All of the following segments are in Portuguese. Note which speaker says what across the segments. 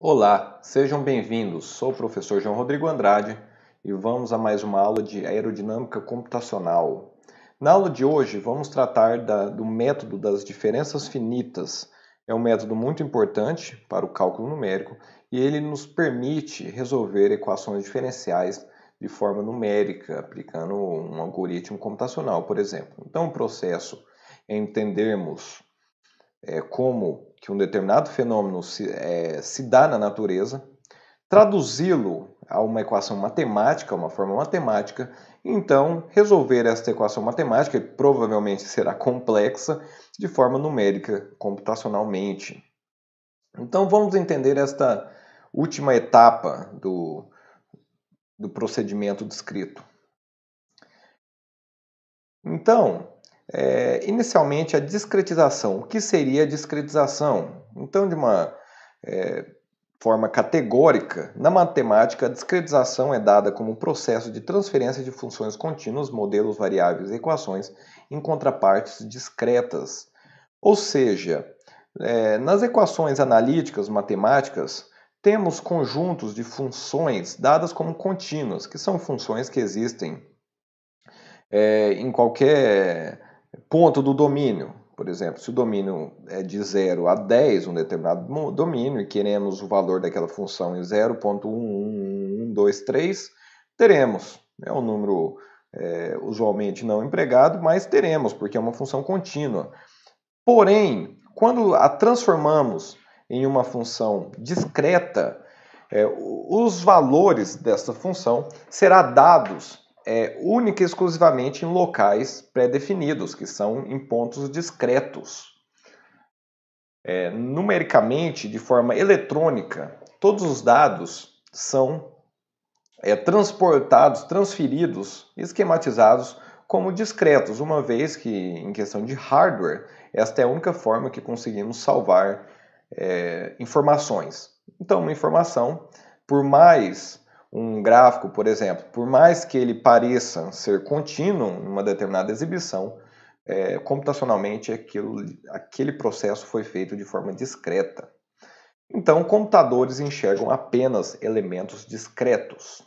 Speaker 1: Olá, sejam bem-vindos. Sou o professor João Rodrigo Andrade e vamos a mais uma aula de aerodinâmica computacional. Na aula de hoje, vamos tratar da, do método das diferenças finitas. É um método muito importante para o cálculo numérico e ele nos permite resolver equações diferenciais de forma numérica, aplicando um algoritmo computacional, por exemplo. Então, o processo é entendermos é, como que um determinado fenômeno se, é, se dá na natureza, traduzi-lo a uma equação matemática, uma forma matemática, então resolver esta equação matemática, que provavelmente será complexa, de forma numérica, computacionalmente. Então vamos entender esta última etapa do, do procedimento descrito. Então, é, inicialmente, a discretização. O que seria a discretização? Então, de uma é, forma categórica, na matemática, a discretização é dada como um processo de transferência de funções contínuas, modelos, variáveis e equações em contrapartes discretas. Ou seja, é, nas equações analíticas matemáticas, temos conjuntos de funções dadas como contínuas, que são funções que existem é, em qualquer ponto do domínio. Por exemplo, se o domínio é de 0 a 10, um determinado domínio, e queremos o valor daquela função em 0.11123, teremos. É né? um número é, usualmente não empregado, mas teremos, porque é uma função contínua. Porém, quando a transformamos em uma função discreta, é, os valores dessa função serão dados é, única e exclusivamente em locais pré-definidos, que são em pontos discretos. É, numericamente, de forma eletrônica, todos os dados são é, transportados, transferidos, esquematizados como discretos, uma vez que, em questão de hardware, esta é a única forma que conseguimos salvar é, informações. Então, uma informação, por mais um gráfico, por exemplo, por mais que ele pareça ser contínuo em uma determinada exibição, é, computacionalmente aquilo, aquele processo foi feito de forma discreta. Então, computadores enxergam apenas elementos discretos.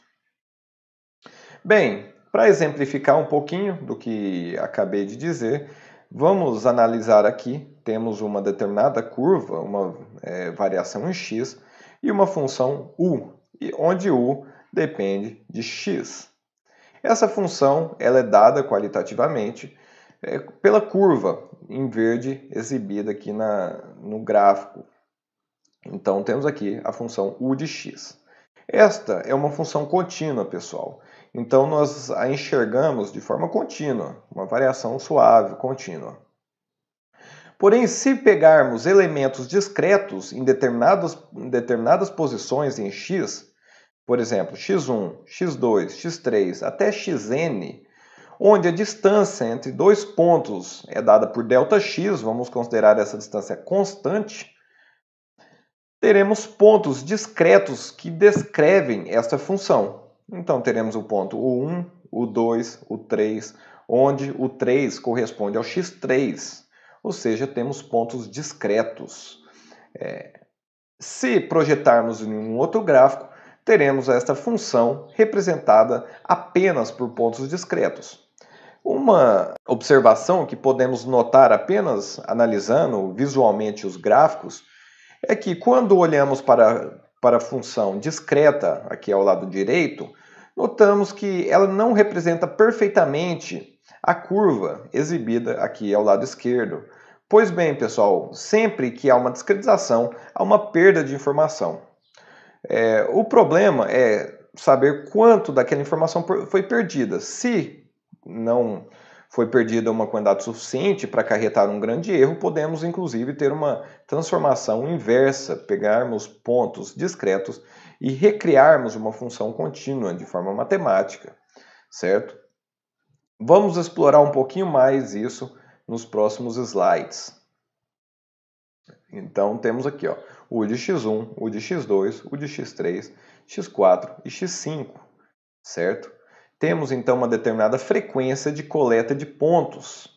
Speaker 1: Bem, para exemplificar um pouquinho do que acabei de dizer, vamos analisar aqui. Temos uma determinada curva, uma é, variação em x e uma função u, onde u depende de x. Essa função ela é dada qualitativamente é, pela curva em verde exibida aqui na, no gráfico. Então temos aqui a função u de x. Esta é uma função contínua, pessoal. Então nós a enxergamos de forma contínua, uma variação suave, contínua. Porém, se pegarmos elementos discretos em determinadas, em determinadas posições em x, por exemplo, x1, x2, x3 até xn, onde a distância entre dois pontos é dada por Δx, vamos considerar essa distância constante, teremos pontos discretos que descrevem esta função. Então teremos o ponto o 1 o 2 o 3 onde o 3 corresponde ao x3, ou seja, temos pontos discretos. É... se projetarmos em um outro gráfico, teremos esta função representada apenas por pontos discretos. Uma observação que podemos notar apenas analisando visualmente os gráficos é que quando olhamos para, para a função discreta, aqui ao lado direito, notamos que ela não representa perfeitamente a curva exibida aqui ao lado esquerdo. Pois bem, pessoal, sempre que há uma discretização, há uma perda de informação. É, o problema é saber quanto daquela informação foi perdida. Se não foi perdida uma quantidade suficiente para acarretar um grande erro, podemos inclusive ter uma transformação inversa, pegarmos pontos discretos e recriarmos uma função contínua de forma matemática, certo? Vamos explorar um pouquinho mais isso nos próximos slides. Então temos aqui, ó, o de x1, o de x2, o de x3, x4 e x5, certo? Temos então uma determinada frequência de coleta de pontos.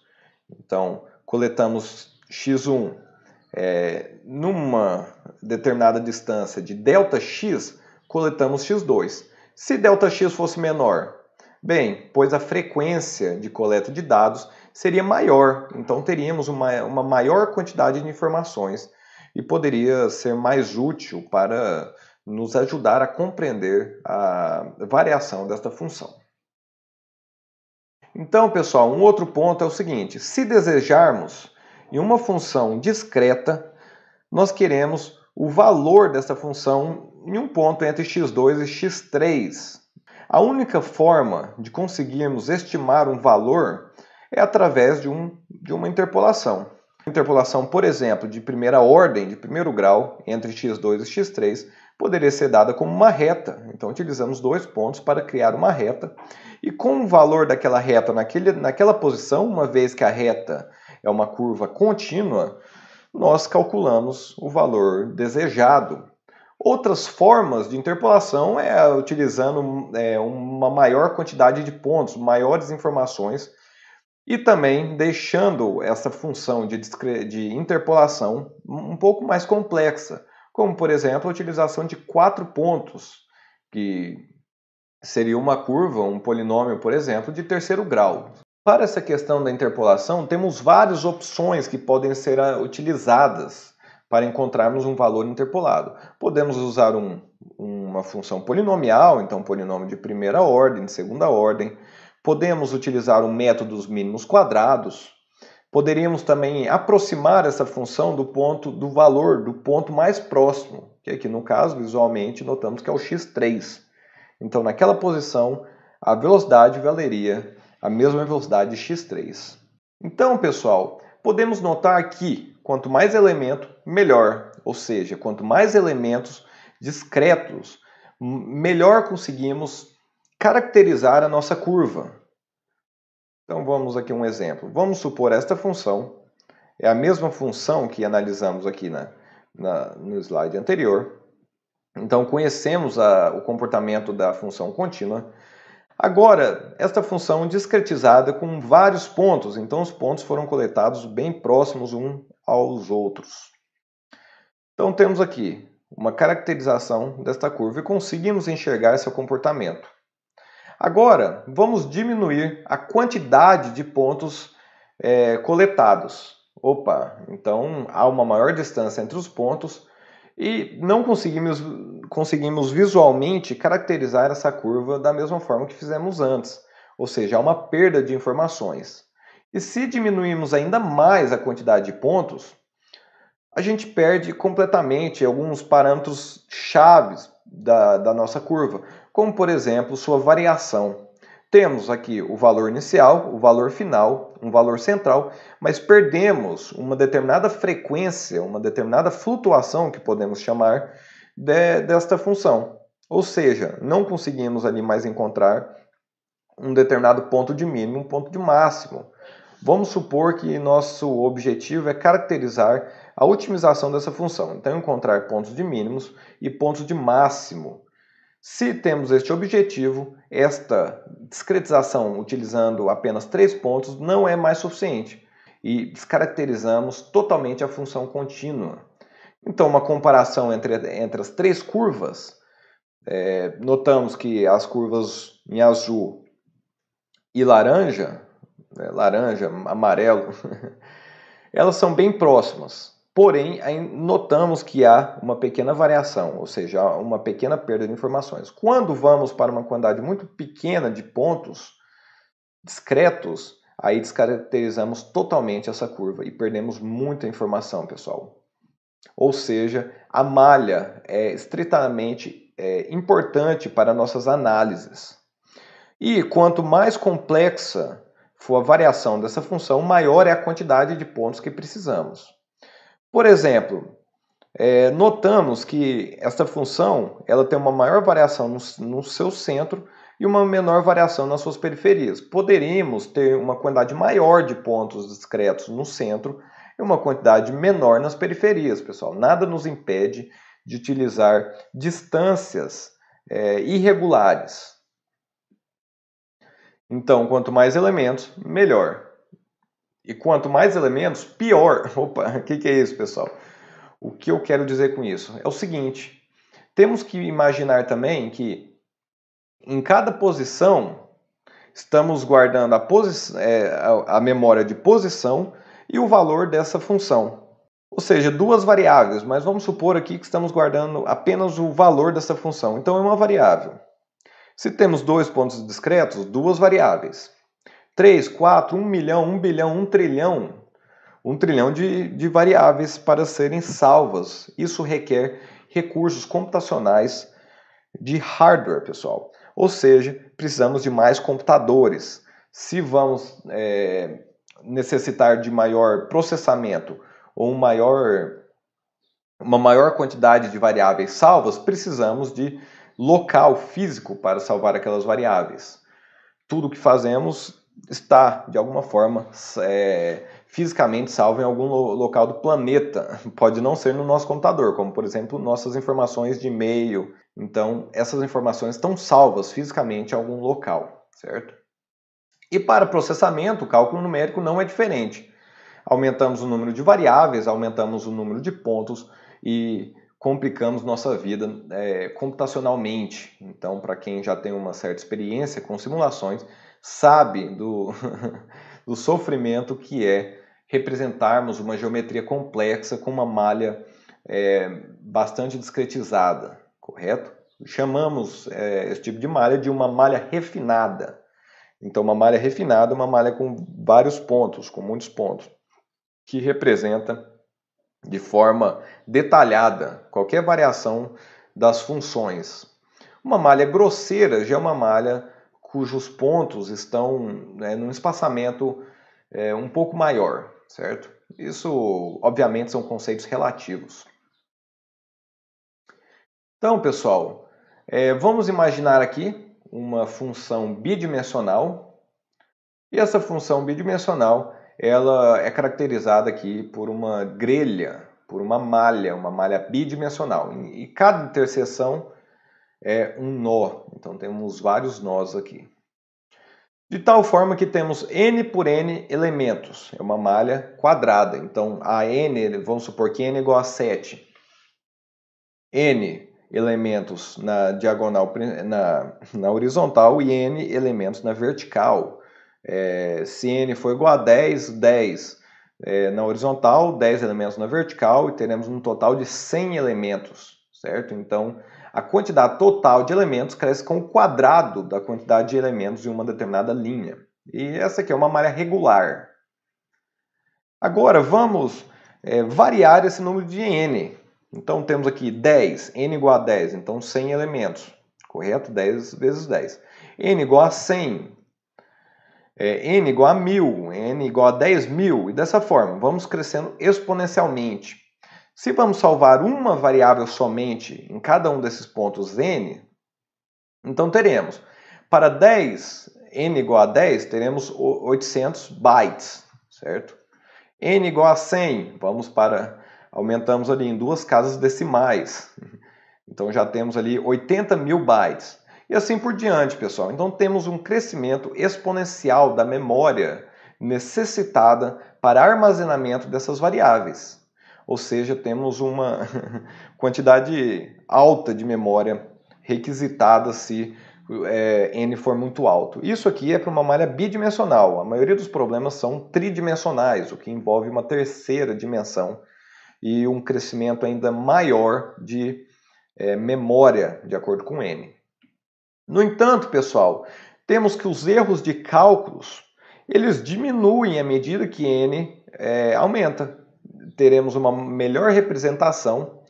Speaker 1: Então, coletamos x1 é, numa determinada distância de Δx, coletamos x2. Se Δx fosse menor, bem, pois a frequência de coleta de dados seria maior, então teríamos uma, uma maior quantidade de informações e poderia ser mais útil para nos ajudar a compreender a variação desta função. Então, pessoal, um outro ponto é o seguinte: se desejarmos em uma função discreta, nós queremos o valor dessa função em um ponto entre x2 e x3. A única forma de conseguirmos estimar um valor é através de, um, de uma interpolação. Interpolação, por exemplo, de primeira ordem, de primeiro grau, entre x2 e x3, poderia ser dada como uma reta. Então, utilizamos dois pontos para criar uma reta. E com o valor daquela reta naquele, naquela posição, uma vez que a reta é uma curva contínua, nós calculamos o valor desejado. Outras formas de interpolação é utilizando é, uma maior quantidade de pontos, maiores informações e também deixando essa função de, de, interpolação um pouco mais complexa, como por exemplo a utilização de quatro pontos, que seria uma curva, um polinômio, por exemplo, de terceiro grau. Para essa questão da interpolação, temos várias opções que podem ser ah, utilizadas para encontrarmos um valor interpolado. Podemos usar um, uma função polinomial, então polinômio de primeira ordem, de segunda ordem, Podemos utilizar o método dos mínimos quadrados. Poderíamos também aproximar essa função do ponto do valor, do ponto mais próximo, que aqui no caso, visualmente, notamos que é o x3. Então, naquela posição, a velocidade valeria a mesma velocidade x3. Então, pessoal, podemos notar que quanto mais elemento, melhor. Ou seja, quanto mais elementos discretos, melhor conseguimos caracterizar a nossa curva. Então vamos aqui um exemplo. Vamos supor esta função é a mesma função que analisamos aqui na, na no slide anterior. Então conhecemos a, o comportamento da função contínua. Agora, esta função é discretizada com vários pontos, então os pontos foram coletados bem próximos um aos outros. Então temos aqui uma caracterização desta curva e conseguimos enxergar seu comportamento. Agora, vamos diminuir a quantidade de pontos é, coletados. Opa, então há uma maior distância entre os pontos e não conseguimos, conseguimos visualmente caracterizar essa curva da mesma forma que fizemos antes, ou seja, há uma perda de informações. E se diminuirmos ainda mais a quantidade de pontos, a gente perde completamente alguns parâmetros chaves da, da nossa curva, como por exemplo sua variação. Temos aqui o valor inicial, o valor final, um valor central, mas perdemos uma determinada frequência, uma determinada flutuação que podemos chamar de, desta função. Ou seja, não conseguimos ali mais encontrar um determinado ponto de mínimo, um ponto de máximo. Vamos supor que nosso objetivo é caracterizar a otimização dessa função, então encontrar pontos de mínimos e pontos de máximo. Se temos este objetivo, esta discretização utilizando apenas três pontos não é mais suficiente e descaracterizamos totalmente a função contínua. Então, uma comparação entre, entre as três curvas, é, notamos que as curvas em azul e laranja, é, laranja, amarelo, elas são bem próximas. Porém, notamos que há uma pequena variação, ou seja, uma pequena perda de informações. Quando vamos para uma quantidade muito pequena de pontos discretos, aí descaracterizamos totalmente essa curva e perdemos muita informação, pessoal. Ou seja, a malha é estritamente é, importante para nossas análises. E quanto mais complexa for a variação dessa função, maior é a quantidade de pontos que precisamos. Por exemplo, é, notamos que esta função ela tem uma maior variação no, no seu centro e uma menor variação nas suas periferias. Poderíamos ter uma quantidade maior de pontos discretos no centro e uma quantidade menor nas periferias, pessoal. Nada nos impede de utilizar distâncias é, irregulares. Então, quanto mais elementos, melhor. E quanto mais elementos, é pior. Opa, o que, que é isso, pessoal? O que eu quero dizer com isso? É o seguinte: temos que imaginar também que em cada posição estamos guardando a, posi é, a, a memória de posição e o valor dessa função. Ou seja, duas variáveis, mas vamos supor aqui que estamos guardando apenas o valor dessa função. Então é uma variável. Se temos dois pontos discretos, duas variáveis. 3, 4, 1 milhão, 1 bilhão, 1 trilhão, 1 trilhão de, de variáveis para serem salvas. Isso requer recursos computacionais de hardware, pessoal. Ou seja, precisamos de mais computadores. Se vamos é, necessitar de maior processamento ou um maior, uma maior quantidade de variáveis salvas, precisamos de local físico para salvar aquelas variáveis. Tudo que fazemos está, de alguma forma, é, fisicamente salvo em algum lo local do planeta. Pode não ser no nosso computador, como, por exemplo, nossas informações de e-mail. Então, essas informações estão salvas fisicamente em algum local, certo? E para processamento, o cálculo numérico não é diferente. Aumentamos o número de variáveis, aumentamos o número de pontos e complicamos nossa vida é, computacionalmente. Então, para quem já tem uma certa experiência com simulações, sabe do, do sofrimento que é representarmos uma geometria complexa com uma malha é, bastante discretizada, correto? Chamamos é, esse tipo de malha de uma malha refinada. Então, uma malha refinada é uma malha com vários pontos, com muitos pontos, que representa de forma detalhada qualquer variação das funções. Uma malha grosseira já é uma malha cujos pontos estão né, num espaçamento é, um pouco maior, certo? Isso, obviamente, são conceitos relativos. Então, pessoal, é, vamos imaginar aqui uma função bidimensional. E essa função bidimensional ela é caracterizada aqui por uma grelha, por uma malha, uma malha bidimensional. E cada interseção é um nó. Então temos vários nós aqui. De tal forma que temos n por n elementos. É uma malha quadrada. Então a n, vamos supor que n é igual a 7. n elementos na diagonal, na, na horizontal e n elementos na vertical. É, se n for igual a 10, 10 é, na horizontal, 10 elementos na vertical e teremos um total de 100 elementos, certo? Então, a quantidade total de elementos cresce com o quadrado da quantidade de elementos em uma determinada linha. E essa aqui é uma malha regular. Agora vamos é, variar esse número de n. Então temos aqui 10, n igual a 10, então 100 elementos, correto? 10 vezes 10. n igual a 100, é, n igual a 1000, n igual a 10.000. e dessa forma vamos crescendo exponencialmente. Se vamos salvar uma variável somente em cada um desses pontos n, então teremos, para 10, n igual a 10, teremos 800 bytes, certo? n igual a 100, vamos para, aumentamos ali em duas casas decimais. Então já temos ali 80 mil bytes. E assim por diante, pessoal. Então temos um crescimento exponencial da memória necessitada para armazenamento dessas variáveis ou seja, temos uma quantidade alta de memória requisitada se é, n for muito alto. Isso aqui é para uma malha bidimensional. A maioria dos problemas são tridimensionais, o que envolve uma terceira dimensão e um crescimento ainda maior de é, memória, de acordo com n. No entanto, pessoal, temos que os erros de cálculos eles diminuem à medida que n é, aumenta teremos uma melhor representação,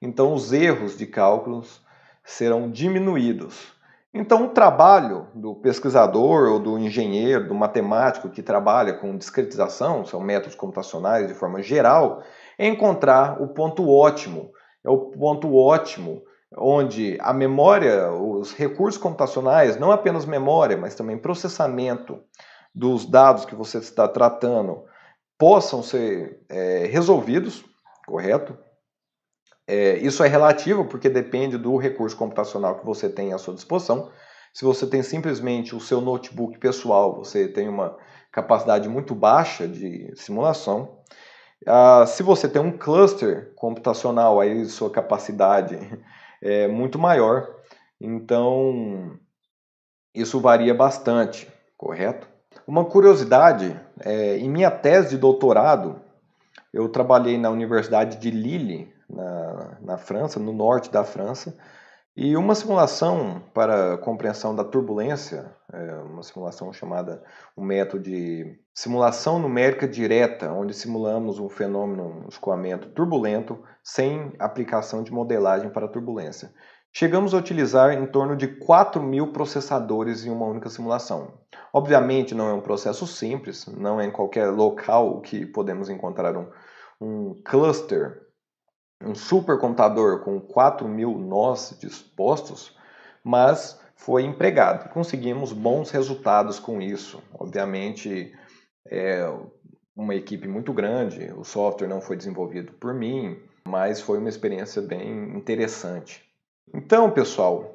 Speaker 1: então os erros de cálculos serão diminuídos. Então, o trabalho do pesquisador ou do engenheiro, do matemático que trabalha com discretização, são métodos computacionais de forma geral, é encontrar o ponto ótimo. É o ponto ótimo onde a memória, os recursos computacionais, não apenas memória, mas também processamento dos dados que você está tratando, possam ser é, resolvidos, correto? É, isso é relativo porque depende do recurso computacional que você tem à sua disposição. Se você tem simplesmente o seu notebook pessoal, você tem uma capacidade muito baixa de simulação. Ah, se você tem um cluster computacional, aí sua capacidade é muito maior. Então, isso varia bastante, correto? Uma curiosidade, é, em minha tese de doutorado, eu trabalhei na Universidade de Lille, na, na França, no norte da França, e uma simulação para compreensão da turbulência, é, uma simulação chamada um método de simulação numérica direta, onde simulamos um fenômeno, um escoamento turbulento, sem aplicação de modelagem para turbulência. Chegamos a utilizar em torno de 4 mil processadores em uma única simulação. Obviamente não é um processo simples, não é em qualquer local que podemos encontrar um, um cluster, um supercomputador com 4 mil nós dispostos, mas foi empregado. Conseguimos bons resultados com isso. Obviamente, é uma equipe muito grande, o software não foi desenvolvido por mim, mas foi uma experiência bem interessante. Então, pessoal,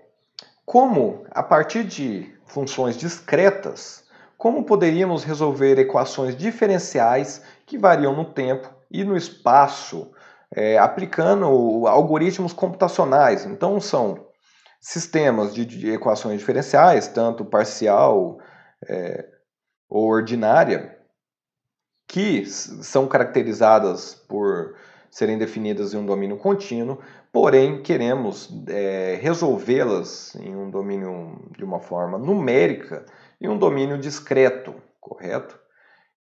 Speaker 1: como a partir de funções discretas, como poderíamos resolver equações diferenciais que variam no tempo e no espaço, é, aplicando algoritmos computacionais? Então, são sistemas de, de equações diferenciais, tanto parcial é, ou ordinária, que são caracterizadas por serem definidas em um domínio contínuo, porém queremos é, resolvê-las em um domínio de uma forma numérica e um domínio discreto, correto?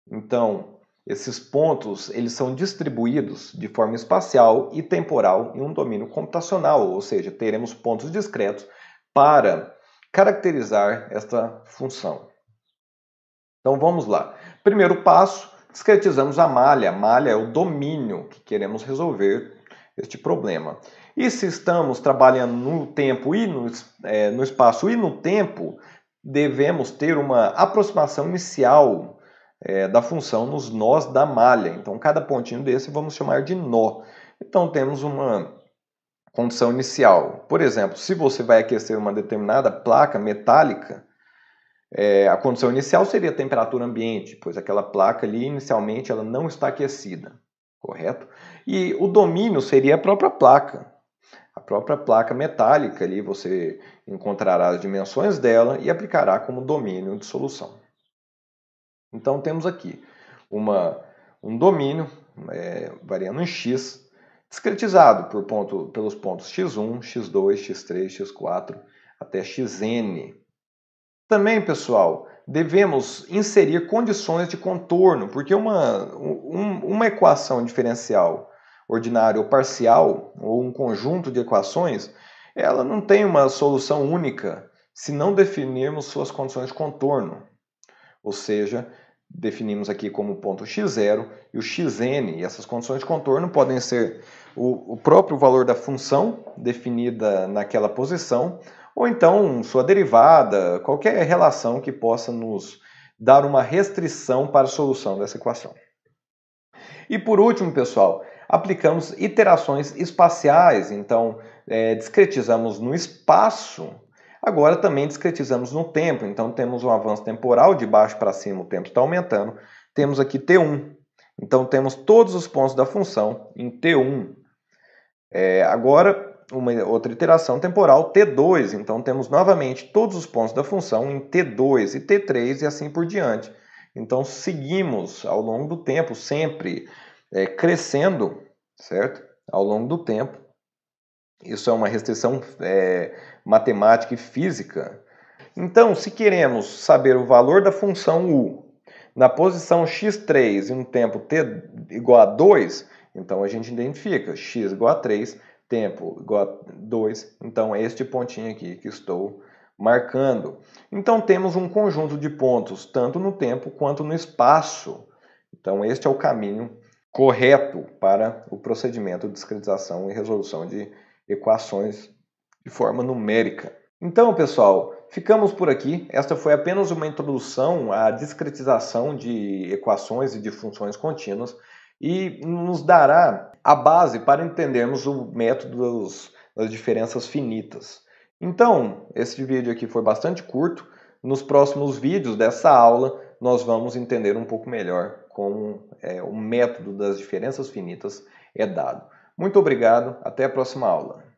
Speaker 1: Então, esses pontos eles são distribuídos de forma espacial e temporal em um domínio computacional, ou seja, teremos pontos discretos para caracterizar esta função. Então vamos lá. Primeiro passo, discretizamos a malha. Malha é o domínio que queremos resolver este problema. E se estamos trabalhando no tempo e no, é, no espaço e no tempo, devemos ter uma aproximação inicial é, da função nos nós da malha. Então, cada pontinho desse vamos chamar de nó. Então, temos uma condição inicial. Por exemplo, se você vai aquecer uma determinada placa metálica, é, a condição inicial seria a temperatura ambiente, pois aquela placa ali inicialmente ela não está aquecida, correto? E o domínio seria a própria placa, a própria placa metálica ali você encontrará as dimensões dela e aplicará como domínio de solução. Então temos aqui uma, um domínio é, variando em x, discretizado por ponto, pelos pontos x1, x2, x3, x4 até xn. Também, pessoal, devemos inserir condições de contorno, porque uma, um, uma equação diferencial ordinária ou parcial, ou um conjunto de equações, ela não tem uma solução única se não definirmos suas condições de contorno. Ou seja, definimos aqui como ponto x0 e o xn, e essas condições de contorno podem ser o, o próprio valor da função definida naquela posição, ou então sua derivada, qualquer relação que possa nos dar uma restrição para a solução dessa equação. E por último, pessoal, aplicamos iterações espaciais, então é, discretizamos no espaço, agora também discretizamos no tempo, então temos um avanço temporal de baixo para cima, o tempo está aumentando, temos aqui T1, então temos todos os pontos da função em T1. É, agora uma outra iteração temporal t2. Então temos novamente todos os pontos da função em t2 e t3 e assim por diante. Então seguimos ao longo do tempo sempre é, crescendo, certo? Ao longo do tempo. Isso é uma restrição é, matemática e física. Então, se queremos saber o valor da função u na posição x3 em um tempo t igual a 2, então a gente identifica x igual a 3 tempo igual a 2. Então, é este pontinho aqui que estou marcando. Então, temos um conjunto de pontos, tanto no tempo quanto no espaço. Então, este é o caminho correto para o procedimento de discretização e resolução de equações de forma numérica. Então, pessoal, ficamos por aqui. Esta foi apenas uma introdução à discretização de equações e de funções contínuas e nos dará a base para entendermos o método das, das diferenças finitas. Então, esse vídeo aqui foi bastante curto. Nos próximos vídeos dessa aula, nós vamos entender um pouco melhor como é, o método das diferenças finitas é dado. Muito obrigado, até a próxima aula.